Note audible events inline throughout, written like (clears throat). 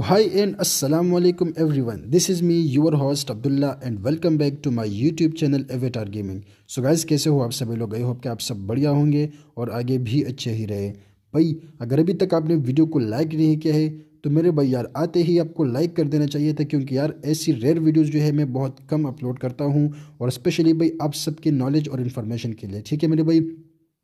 Hi and Assalamu Alaikum everyone. This is me your host Abdullah and welcome back to my YouTube channel Avatar Gaming. So guys कैसे हो आप सभी लोग I hope कि आप सब बढ़िया होंगे और आगे भी अच्छे ही रहे भाई अगर अभी तक आपने वीडियो को लाइक नहीं किया है तो मेरे भाई यार आते ही आपको लाइक कर देना चाहिए था क्योंकि यार ऐसी रेयर वीडियोस जो है मैं बहुत कम अपलोड करता हूँ और स्पेशली भाई आप सबके नॉलेज और इन्फॉर्मेशन के लिए ठीक है मेरे भाई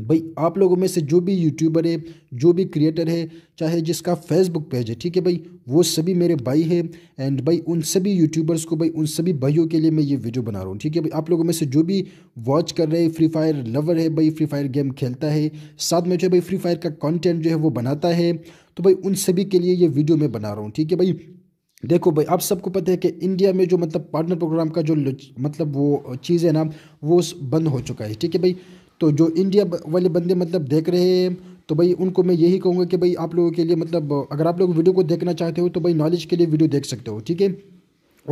भाई आप लोगों में से जो भी यूट्यूबर है जो भी क्रिएटर है चाहे जिसका फेसबुक पेज है ठीक है भाई वो सभी मेरे भाई है एंड भाई उन सभी यूट्यूबर्स को भाई उन सभी भाइयों के लिए मैं ये वीडियो बना रहा हूँ ठीक है भाई आप लोगों में से जो भी वॉच कर रहे हैं फ्री फायर लवर है भाई फ्री फायर गेम खेलता है साथ में जो है भाई फ्री फायर का कॉन्टेंट जो है वो बनाता है तो भाई उन सभी के लिए ये वीडियो मैं बना रहा हूँ ठीक है भाई देखो भाई आप सबको पता है कि इंडिया में जो मतलब पार्टनर प्रोग्राम का जो मतलब वो चीज़ है ना वो बंद हो चुका है ठीक है भाई तो जो इंडिया वाले बंदे मतलब देख रहे हैं तो भाई उनको मैं यही कहूँगा कि भाई आप लोगों के लिए मतलब अगर आप लोग वीडियो को देखना चाहते हो तो भाई नॉलेज के लिए वीडियो देख सकते हो ठीक है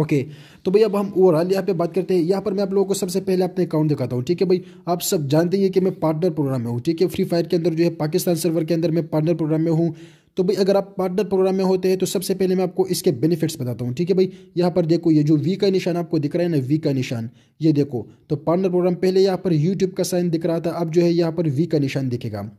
ओके तो भाई अब हम ओवरऑल यहाँ पे बात करते हैं यहाँ पर मैं आप लोगों को सबसे पहले अपने अकाउंट दिखाता हूँ ठीक है भाई आप सब जानते हैं कि मैं पार्टनर प्रोग्राम में हूँ ठीक है फ्री फायर के अंदर जो है पाकिस्तान सर्वर के अंदर मैं पार्टनर प्रोग्राम में हूँ तो भाई अगर आप पार्टनर प्रोग्राम में होते हैं तो सबसे पहले मैं आपको इसके बेनिफिट्स बताता हूँ ठीक है भाई यहाँ पर देखो ये जो वी का निशान आपको दिख रहा है ना वी का निशान ये देखो तो पार्टनर प्रोग्राम पहले यहाँ पर यूट्यूब का साइन दिख रहा था अब जो है यहाँ पर वी का निशान दिखेगा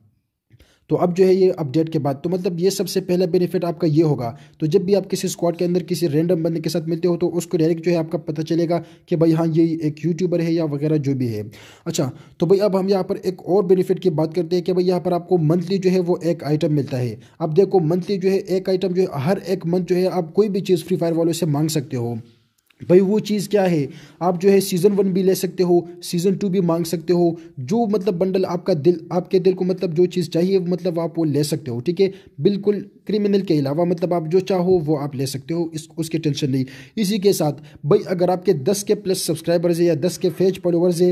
तो अब जो है ये अपडेट के बाद तो मतलब ये सबसे पहला बेनिफिट आपका ये होगा तो जब भी आप किसी स्क्वाड के अंदर किसी रैंडम बंदे के साथ मिलते हो तो उसको डायरेक्ट जो है आपका पता चलेगा कि भाई हाँ ये एक यूट्यूबर है या वगैरह जो भी है अच्छा तो भाई अब हम यहाँ पर एक और बेनिफिट की बात करते हैं कि भाई यहाँ पर आपको मंथली जो है वो एक आइटम मिलता है अब देखो मंथली जो है एक आइटम जो है हर एक मंथ जो है आप कोई भी चीज़ फ्री फायर वालों से मांग सकते हो भाई वो चीज़ क्या है आप जो है सीज़न वन भी ले सकते हो सीज़न टू भी मांग सकते हो जो मतलब बंडल आपका दिल आपके दिल को मतलब जो चीज़ चाहिए मतलब आप वो ले सकते हो ठीक है बिल्कुल क्रिमिनल के अलावा मतलब आप जो चाहो वो आप ले सकते हो इस उसकी टेंशन नहीं इसी के साथ भाई अगर आपके दस के प्लस सब्सक्राइबर्स है या दस के फेज फॉलोअर्स है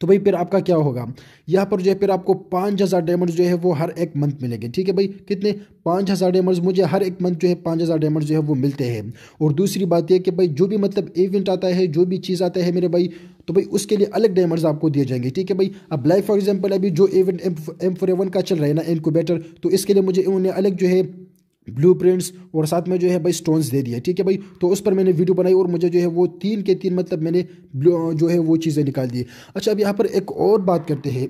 तो भाई फिर आपका क्या होगा यहाँ पर जो है फिर आपको पाँच हज़ार डायमंड जो है वो हर एक मंथ मिलेंगे ठीक है भाई कितने पाँच हज़ार डायमंड मुझे हर एक मंथ जो है पाँच हज़ार डायमंड जो है वो मिलते हैं और दूसरी बात यह कि भाई जो भी मतलब इवेंट आता है जो भी चीज़ आता है मेरे भाई तो भाई उसके लिए अलग डायमंड्स आपको दिए जाएंगे ठीक है भाई अब लाइफ फॉर एग्जाम्पल अभी जो इवेंट एम फोर का चल रहा है ना बेटर तो इसके लिए मुझे उन्हें अलग जो है ब्लू और साथ में जो है भाई स्टोन्स दे दिए ठीक है भाई तो उस पर मैंने वीडियो बनाई और मुझे जो है वो तीन के तीन मतलब मैंने जो है वो चीज़ें निकाल दी अच्छा अब यहाँ पर एक और बात करते हैं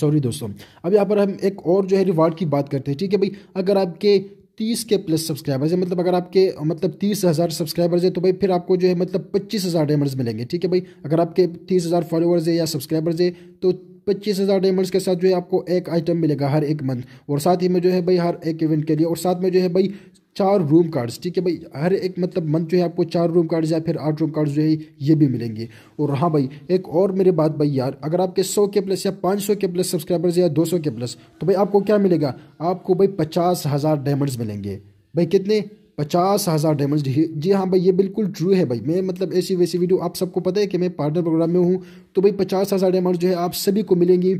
सॉरी (clears throat) दोस्तों अब यहाँ पर हम एक और जो है रिवार्ड की बात करते हैं ठीक है भाई अगर आपके तीस के प्लस सब्सक्राइबर्स है मतलब अगर आपके मतलब तीस हज़ार सब्सक्राइबर्स है तो भाई फिर आपको जो है मतलब पच्चीस हज़ार डायमंड्स मिलेंगे ठीक है भाई अगर आपके तीस हज़ार फॉलोअर्स है या सब्सक्राइबर्स है तो पच्चीस हज़ार डायमंड्स के साथ जो है आपको एक आइटम मिलेगा हर एक मंथ और साथ ही में जो है भाई हर एक इवेंट के लिए और साथ में जो है भाई चार रूम कार्ड्स ठीक है भाई हर एक मतलब मंथ जो है आपको चार रूम कार्ड्स या फिर आठ रूम कार्ड्स जो है ये भी मिलेंगे और हाँ भाई एक और मेरी बात भाई यार अगर आपके सौ के प्लस या पाँच सौ के प्लस सब्सक्राइबर्स या दो सौ के प्लस तो भाई आपको क्या मिलेगा आपको भाई पचास हज़ार डायमंड्स मिलेंगे भाई कितने पचास हज़ार डैमेज जी हाँ भाई ये बिल्कुल ट्रू है भाई मैं मतलब ऐसी वैसी वीडियो आप सबको पता है कि मैं पार्टनर प्रोग्राम में हूँ तो भाई पचास हज़ार डैमेज जो है आप सभी को मिलेंगी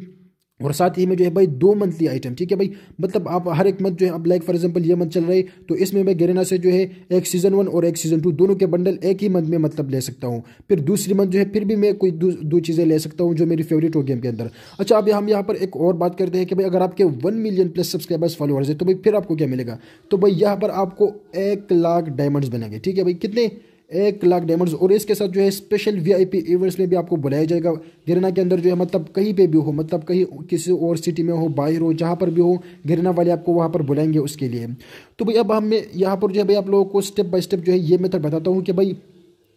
और साथ ही में जो है भाई दो मंथली आइटम ठीक है भाई मतलब आप हर एक मंथ जो है अब लाइक फॉर एग्जांपल ये मंथ चल रहे तो इसमें मैं गेरेना से जो है एक सीजन वन और एक सीजन टू दोनों के बंडल एक ही मंथ में मतलब ले सकता हूँ फिर दूसरी मंथ जो है फिर भी मैं कोई दो, दो चीज़ें ले सकता हूँ जो मेरी फेवरेट हो गेम के अंदर अच्छा अभी हम यहाँ पर एक और बात करते हैं कि भाई अगर आपके one million plus subscribers followers है तो भाई फिर आपको क्या मिलेगा तो भाई यहाँ पर आपको एक लाख डायमंड्स बनेंगे ठीक है भाई कितने एक लाख डायमंड्स और इसके साथ जो है स्पेशल वीआईपी इवेंट्स में भी आपको बुलाया जाएगा गिरना के अंदर जो है मतलब कहीं पे भी हो मतलब कहीं किसी और सिटी में हो बाहर हो जहाँ पर भी हो गिरना वाले आपको वहाँ पर बुलाएंगे उसके लिए तो भाई अब हमें यहाँ पर जो है भाई आप लोगों को स्टेप बाय स्टेप जो है ये मेथड बताता हूँ कि भाई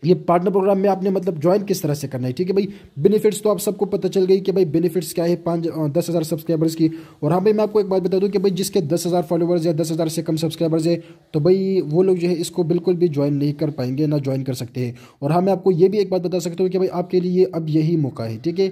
ये पार्टनर प्रोग्राम में आपने मतलब ज्वाइन किस तरह से करना है ठीक है भाई बेनिफिट्स तो आप सबको पता चल गई कि भाई बेनिफिट्स क्या है पाँच दस हज़ार सब्सक्राइबर्स की और हाँ भाई मैं आपको एक बात बता दूं कि भाई जिसके दस हज़ार फॉलोवर्स या दस हज़ार से कम सब्सक्राइबर्स है तो भाई वो लोग जो है इसको बिल्कुल भी ज्वाइन नहीं कर पाएंगे ना ज्वाइन कर सकते हैं और हाँ मैं आपको ये भी एक बात बता सकता हूँ कि भाई आपके लिए अब यही मौका है ठीक है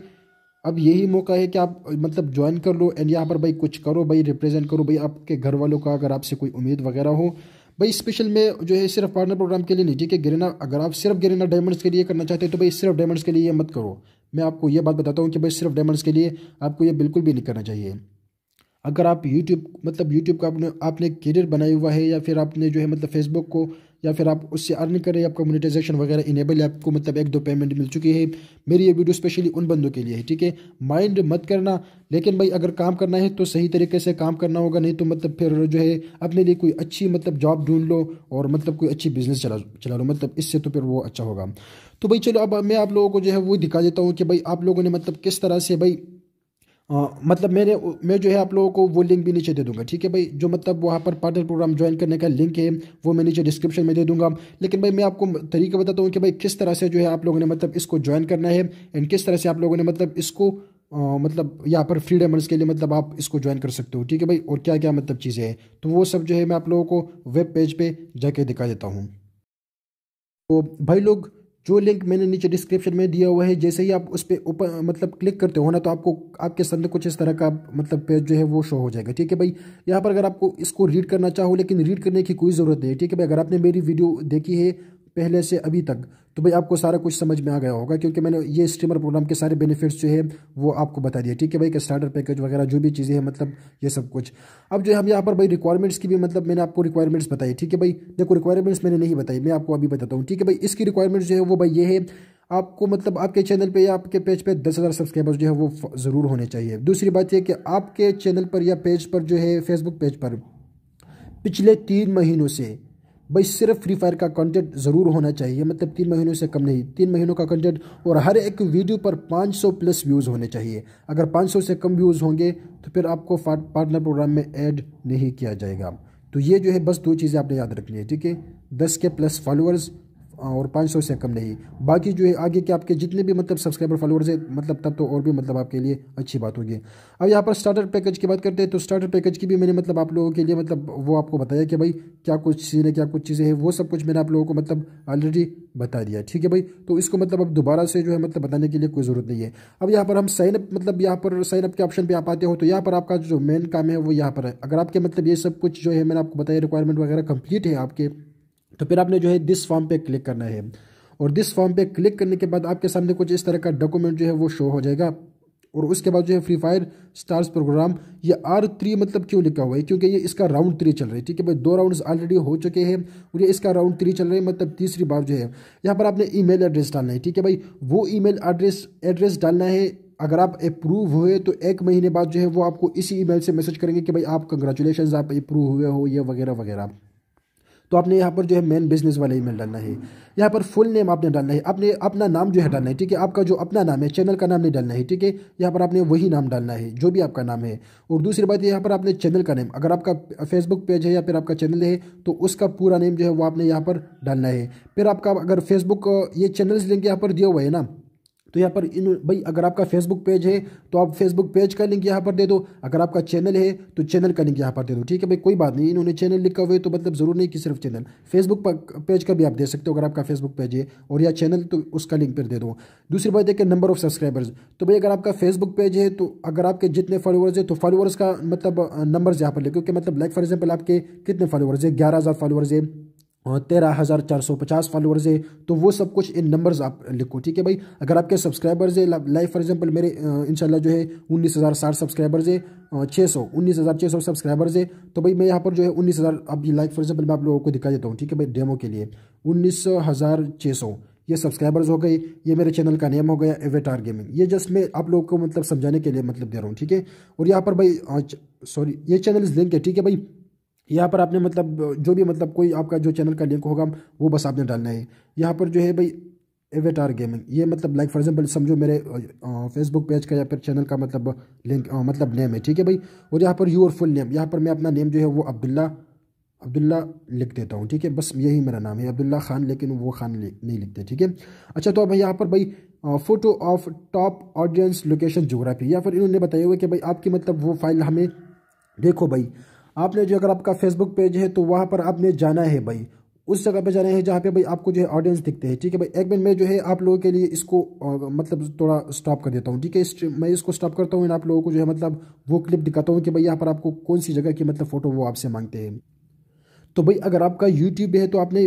अब यही मौका है कि आप मतलब ज्वाइन कर लो एंड यहाँ पर भाई कुछ करो भाई रिप्रेजेंट करो भाई आपके घर वालों का अगर आपसे कोई उम्मीद वगैरह हो भाई स्पेशल में जो है सिर्फ पार्टनर प्रोग्राम के लिए लीजिए कि गरीना अगर आप सिर्फ ग्रेना डायमंड्स के लिए करना चाहते हैं तो भाई सिर्फ डायमंड्स के लिए मत करो मैं आपको ये बात बताता हूँ कि भाई सिर्फ डायमंड्स के लिए आपको ये बिल्कुल भी नहीं करना चाहिए अगर आप यूट्यूब मतलब यूट्यूब का आपने आपने करियर बनाया हुआ है या फिर आपने जो है मतलब फेसबुक को या फिर आप उससे अर्न कर रहे हैं आपका मोनेटाइजेशन वगैरह इनेबल है आपको मतलब एक दो पेमेंट मिल चुकी है मेरी ये वीडियो स्पेशली उन बंदों के लिए है ठीक है माइंड मत करना लेकिन भाई अगर काम करना है तो सही तरीके से काम करना होगा नहीं तो मतलब फिर जो है अपने लिए कोई अच्छी मतलब जॉब ढूंढ लो और मतलब कोई अच्छी बिजनेस चला चला लो मतलब इससे तो फिर वो अच्छा होगा तो भाई चलो अब मैं आप लोगों को जो है वो दिखा देता हूँ कि भाई आप लोगों ने मतलब किस तरह से भाई आ, मतलब मेरे मैं जो है आप लोगों को वो लिंक भी नीचे दे दूंगा ठीक है भाई जो मतलब वहाँ पर पार्टनर प्रोग्राम ज्वाइन करने का लिंक है वो मैं नीचे डिस्क्रिप्शन में दे दूंगा लेकिन भाई मैं आपको तरीका बताता हूँ कि भाई किस तरह से जो है आप लोगों ने मतलब इसको ज्वाइन करना है एंड किस तरह से आप लोगों ने मतलब इसको आ, मतलब यहाँ पर फ्री डेमर्स के लिए मतलब आप इसको ज्वाइन कर सकते हो ठीक है भाई और क्या क्या मतलब चीज़ें हैं तो वो सब जो है मैं आप लोगों को वेब पेज पर जाके दिखा देता हूँ तो भाई लोग जो लिंक मैंने नीचे डिस्क्रिप्शन में दिया हुआ है जैसे ही आप उस पर ऊपर मतलब क्लिक करते हो ना तो आपको आपके सामने कुछ इस तरह का मतलब पेज जो है वो शो हो जाएगा ठीक है भाई यहाँ पर अगर आपको इसको रीड करना चाहो लेकिन रीड करने की कोई ज़रूरत नहीं है ठीक है भाई अगर आपने मेरी वीडियो देखी है पहले से अभी तक तो भाई आपको सारा कुछ समझ में आ गया होगा क्योंकि मैंने ये स्ट्रीमर प्रोग्राम के सारे बेनिफिट्स जो है वो आपको बता दिया ठीक है भाई कि स्टार्टर पैकेज वगैरह जो भी चीज़ें हैं मतलब ये सब कुछ अब जो है हम यहाँ पर भाई रिक्वायरमेंट्स की भी मतलब मैंने आपको रिक्वायरमेंट्स बताई ठीक है भाई देखो रिक्वायरमेंट्स मैंने नहीं बताई मैं आपको अभी बताता हूँ ठीक है भाई इसकी रिक्वायरमेंट्स जो है वो भाई ये है आपको मतलब आपके चैनल पे या आपके पेज पे दस हज़ार सब्सक्राइबर्स जो है वो ज़रूर होने चाहिए दूसरी बात यह कि आपके चैनल पर या पेज पर जो है फेसबुक पेज पर पिछले तीन महीनों से भाई सिर्फ फ्री फायर का कंटेंट ज़रूर होना चाहिए मतलब तीन महीनों से कम नहीं तीन महीनों का कंटेंट और हर एक वीडियो पर 500 प्लस व्यूज़ होने चाहिए अगर 500 से कम व्यूज़ होंगे तो फिर आपको पार्टनर प्रोग्राम में ऐड नहीं किया जाएगा तो ये जो है बस दो चीज़ें आपने याद रखनी है ठीक है दस के प्लस फॉलोअर्स हाँ, और पाँच सौ से कम नहीं बाकी जो है आगे के आपके जितने भी मतलब सब्सक्राइबर फॉलोअर्स है मतलब तब तो और भी मतलब आपके लिए अच्छी बात होगी अब यहाँ पर स्टार्टर पैकेज की बात करते हैं तो स्टार्टर पैकेज की भी मैंने मतलब आप लोगों के लिए मतलब वो आपको बताया कि भाई क्या कुछ चीज़ें क्या कुछ चीज़ें हैं वो सब कुछ मैंने आप लोगों को मतलब ऑलरेडी बता दिया ठीक है भाई तो इसको मतलब अब दोबारा से जो है मतलब बताने के लिए कोई ज़रूरत नहीं है अब यहाँ पर हम साइन अप मतलब यहाँ पर साइन अप के ऑप्शन पर आप आते हो तो यहाँ पर आपका जो मेन काम है वो यहाँ पर है अगर आपके मतलब ये सब कुछ जो है मैंने आपको बताया रिक्वायरमेंट वगैरह कंप्लीट है आपके तो फिर आपने जो है दिस फॉर्म पे क्लिक करना है और दिस फॉर्म पे क्लिक करने के बाद आपके सामने कुछ इस तरह का डॉक्यूमेंट जो है वो शो हो जाएगा और उसके बाद जो है फ्री फायर स्टार्स प्रोग्राम ये आर थ्री मतलब क्यों लिखा हुआ है क्योंकि ये इसका राउंड थ्री चल रहा है ठीक है भाई दो राउंड्स ऑलरेडी हो चुके हैं और ये इसका राउंड थ्री चल रहा है मतलब तीसरी बार जो है यहाँ पर आपने ईमेल एड्रेस डालना है ठीक है भाई वो ईमेल एड्रेस एड्रेस डालना है अगर आप अप्रूव हुए तो एक महीने बाद जो है वो आपको इसी ईमेल से मैसेज करेंगे कि भाई आप कंग्रेचुलेशन आप अप्रूव हुए हो ये वगैरह वगैरह तो आपने यहाँ पर जो है मेन बिजनेस वाला ईमेल डालना है यहाँ पर फुल नेम आपने डालना है आपने अपना नाम जो है डालना है ठीक है आपका जो अपना नाम है चैनल का नाम नहीं डालना है ठीक है यहाँ पर आपने वही नाम डालना है जो भी आपका नाम है और दूसरी बात यहाँ पर आपने चैनल का नेम अगर आपका फेसबुक पेज है या फिर आपका चैनल है तो उसका पूरा नेम जो है वो आपने यहाँ पर डालना है फिर आपका अगर फेसबुक ये चैनल लिंक यहाँ पर दिया हुआ है ना तो यहाँ पर इन भाई अगर आपका फेसबुक पेज है तो आप फेसबुक पेज का लिंक यहाँ पर दे दो अगर आपका चैनल है तो चैनल का लिंक यहाँ पर दे दो ठीक है भाई कोई बात नहीं इन्होंने चैनल लिखा हुआ है तो मतलब ज़रूर नहीं कि सिर्फ चैनल फेसबुक पेज का भी आप दे सकते हो अगर आपका फेसबुक पेज है और या चैनल तो उसका लिंक पर दे दो दूसरी बात देखिए नंबर ऑफ सब्सक्राइबर्स तो भाई अगर आपका फेसबुक पेज है तो अगर आपके जितने फॉलोअर्स है तो फॉलोअर्स का मतलब नंबर्स uh, यहाँ पर लिखो क्योंकि मतलब लाइक फॉर एग्जाम्पल आपके कितने फॉलोअर्स है ग्यारह हज़ार फॉलोअर्स है तेरह हज़ार चार सौ पचास फॉलोअर्स है तो वो सब कुछ इन नंबर्स आप लिखो ठीक है भाई अगर आपके सब्सक्राइबर्स है लाइक फॉर एग्जांपल मेरे इंशाल्लाह जो है उन्नीस हज़ार साठ सब्सक्राइबर्स है छः सौ उन्नीस हज़ार छः सौ सब्सक्राइबर्स है तो भाई मैं यहाँ पर जो है उन्नीस हज़ार अब लाइक फॉर एग्जाम्पल मैं आप लोगों को दिखा देता हूँ ठीक है भाई डेमो के लिए उन्नीस हज़ार छः सौ ये सब्सक्राइबर्स हो गए ये मेरे चैनल का नेम हो गया एवेटार गेमिंग ये जस्ट मैं आप लोगों को मतलब समझाने के लिए मतलब दे रहा हूँ ठीक है और यहाँ पर भाई सॉरी ये चैनल लिंक है ठीक है भाई यहाँ पर आपने मतलब जो भी मतलब कोई आपका जो चैनल का लिंक होगा वो बस आपने डालना है यहाँ पर जो है भाई एवेटार गेमिंग ये मतलब लाइक फॉर एग्जांपल समझो मेरे फेसबुक पेज का या फिर चैनल का मतलब लिंक आ, मतलब नेम है ठीक है भाई और यहाँ पर यूर फुल नेम यहाँ पर मैं अपना नेम जो है वो अब्दुल्ला अब्दुल्ला लिख देता हूँ ठीक है बस यही मेरा नाम है अब्दुल्ला खान लेकिन वो खान नहीं लिखते ठीक है अच्छा तो अब यहाँ पर भाई photo of top audience location geography या फिर इन्होंने बताया हुआ कि भाई आपकी मतलब वो फाइल हमें देखो भाई आपने जो अगर आपका फेसबुक पेज है तो वहाँ पर आपने जाना है भाई उस जगह पे जाना है जहाँ पे भाई आपको जो है ऑडियंस दिखते हैं ठीक है भाई एक मिनट में जो है आप लोगों के लिए इसको आ, मतलब थोड़ा स्टॉप कर देता हूँ ठीक है मैं इसको स्टॉप करता हूँ इन आप लोगों को जो है मतलब वो क्लिप दिखाता हूँ कि भाई यहाँ पर आपको कौन सी जगह की मतलब फ़ोटो वो आपसे मांगते हैं तो भाई अगर आपका यूट्यूब है तो आपने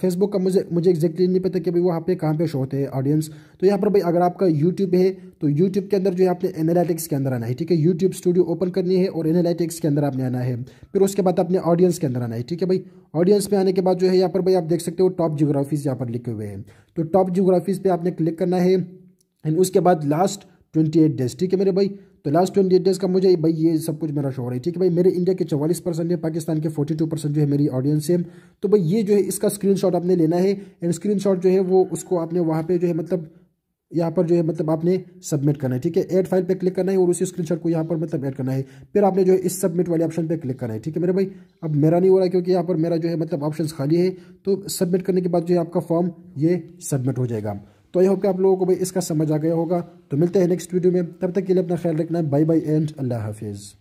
फेसबुक का मुझे मुझे एग्जैक्टली नहीं पता कि भाई वहाँ पे कहाँ पे शो होते हैं ऑडियंस तो यहाँ पर भाई अगर आपका यूट्यूब है तो यूट्यूब के अंदर जो है आपने एनालिटिक्स के अंदर आना है ठीक है यूट्यूब स्टूडियो ओपन करनी है और एनालिटिक्स के अंदर आपने आना है फिर उसके बाद अपने ऑडियंस के अंदर आना है ठीक है भाई ऑडियंस में आने के बाद जो है यहाँ पर भाई आप देख सकते हो टॉप जियोग्राफीज यहाँ पर लिखे हुए हैं तो टॉप जियोग्राफीज पर आपने क्लिक करना है एंड उसके बाद लास्ट ट्वेंटी एट डेज ठीक है मेरे भाई तो लास्ट ट्वेंटी एट डेज का मुझे भाई ये सब कुछ मेरा शो हो रहा है ठीक है भाई मेरे इंडिया के चवालीस परसेंट है पाकिस्तान के फोर्टी टू परसेंट जो है मेरी ऑडियंस है तो भाई ये जो है इसका स्क्रीन शॉट आपने लेना है एंड स्क्रीन शॉट जो है वो उसको आपने वहाँ पे जो है मतलब यहाँ पर जो है मतलब आपने सबमिट करना है ठीक है एड फाइल पे क्लिक करना है और उसी शॉट को यहाँ पर मतलब ऐड करना है फिर आपने जो है इस सबमिट वाले ऑप्शन पे क्लिक करना है ठीक है मेरे भाई अब मेरा नहीं हो रहा क्योंकि यहाँ पर मेरा जो है मतलब ऑप्शन खाली है तो सबमिट करने के बाद जो है आपका फॉर्म ये सबमिट हो जाएगा तो आई होप कि आप लोगों को भाई इसका समझ आ गया होगा तो मिलते हैं नेक्स्ट वीडियो में तब तक के लिए अपना ख्याल रखना है बाय बाय एंड अल्लाह हाफिज़